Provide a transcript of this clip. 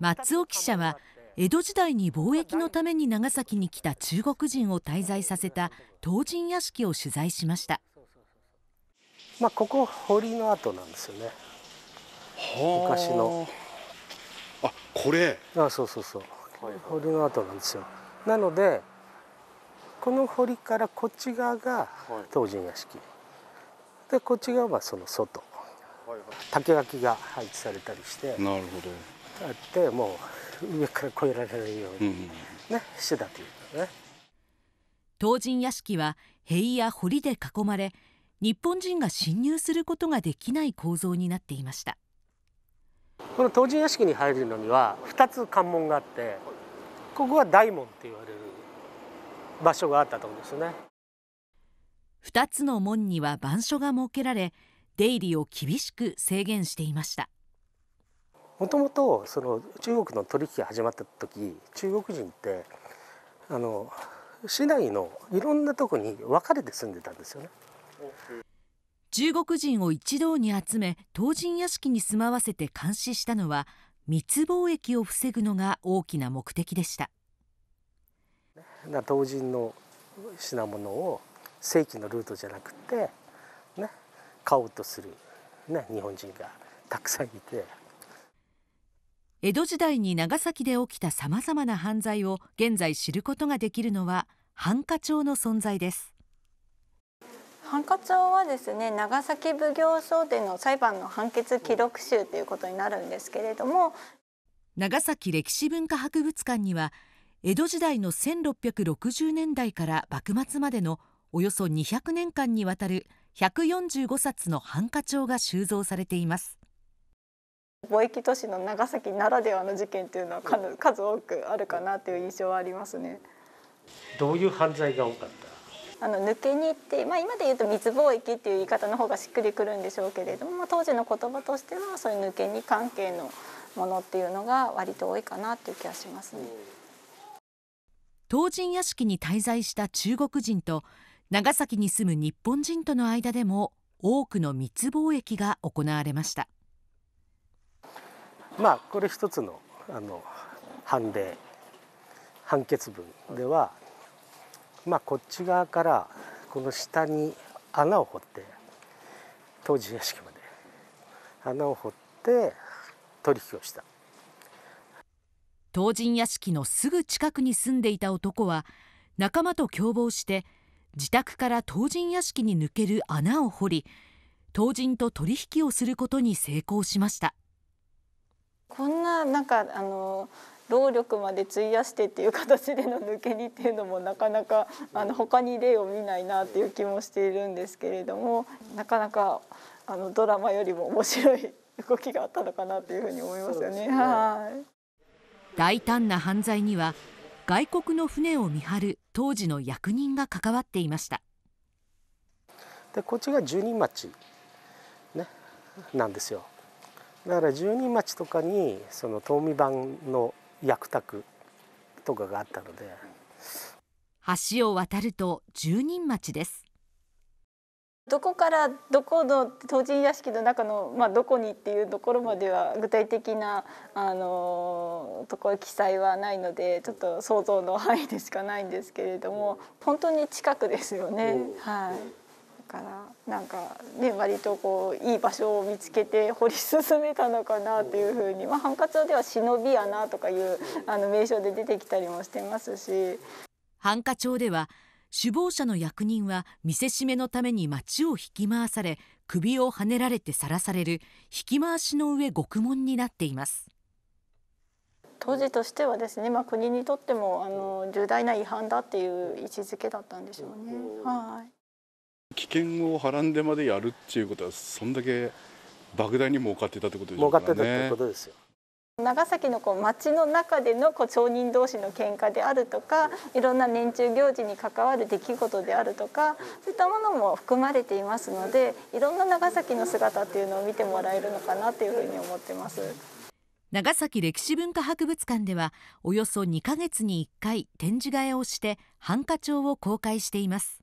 松尾記者は江戸時代に貿易のために長崎に来た中国人を滞在させた唐人屋敷を取材しましたまあここ堀の跡なんですよね昔のあこれあそうそうそう堀の跡なんですよなのでこの堀からこっち側が唐人屋敷、でこっち側はその外竹垣が配置されたりしてなるほどあってもう上から越えられるように、ね、してたというね。唐人屋敷は塀や堀で囲まれ日本人が侵入することができない構造になっていましたこの唐人屋敷に入るのには2つ関門があってここは大門って言われる場所があったと思うんですね2つの門には板書が設けられ出入りを厳しく制限していましたもともとその中国の取引が始まった時中国人ってあの市内のいろんなとこに分かれて住んでたんですよね。中国人を一堂に集め唐人屋敷に住まわせて監視したのは密貿易を防ぐのが大きな目的でした唐人の品物を正規のルートじゃなくて、ね、買おうとする、ね、日本人がたくさんいて江戸時代に長崎で起きたさまざまな犯罪を現在知ることができるのは繁華町の存在です繁華町はですね長崎奉行総での裁判の判決記録集ということになるんですけれども長崎歴史文化博物館には江戸時代の1660年代から幕末までのおよそ200年間にわたる145冊の繁華帳が収蔵されています貿易都市の長崎ならではの事件というのは数数多くあるかなという印象はありますね。どういう犯罪が多かったあの抜け荷って、まあ、今で言うと密貿易っていう言い方の方がしっくりくるんでしょうけれども、まあ、当時の言葉としてはそういう抜け荷関係のものっていうのが割と多いかなという気がしますね。唐人屋敷に滞在した中国人と長崎に住む日本人との間でも多くの密貿易が行われました。まあこれ一つのあの判例判決文では、まあ、こっち側からこの下に穴を掘って当時屋敷まで穴を掘って取引をした当人屋敷のすぐ近くに住んでいた男は仲間と共謀して自宅から当人屋敷に抜ける穴を掘り当人と取引をすることに成功しました。こんななんかあの労力まで費やしてっていう形での抜け荷っていうのもなかなかあの他に例を見ないなっていう気もしているんですけれどもなかなかあのドラマよりも面白い動きがあったのかなというふうに思いますよね。はい大胆な犯罪には外国の船を見張る当時の役人が関わっていました。でこっちが住人町、ね、なんですよ。だから十人町とかにその東見版の役宅とかがあったので橋を渡ると十人町ですどこからどこの当人屋敷の中の、まあ、どこにっていうところまでは具体的な、あのところ記載はないのでちょっと想像の範囲でしかないんですけれども本当に近くですよね。はいからなんかね割とこういい場所を見つけて掘り進めたのかなというふうに、まあ、ハンカツでは「忍び穴」とかいうあの名称で出てきたりもしてますし。ハンカ町では首謀者の役人は見せしめのために町を引き回され首をはねられてさらされる引き回しの上獄門になっています当時としてはですね、まあ、国にとってもあの重大な違反だっていう位置づけだったんでしょうね。はい危険をはらんでまでやるっていうことはそんだけ莫大に儲かってたってことですよね儲かってたってことですよ長崎のこう町の中でのこう町人同士の喧嘩であるとかいろんな年中行事に関わる出来事であるとかそういったものも含まれていますのでいろんな長崎の姿っていうのを見てもらえるのかなというふうに思ってます長崎歴史文化博物館ではおよそ2ヶ月に1回展示替えをしてハンカチョウを公開しています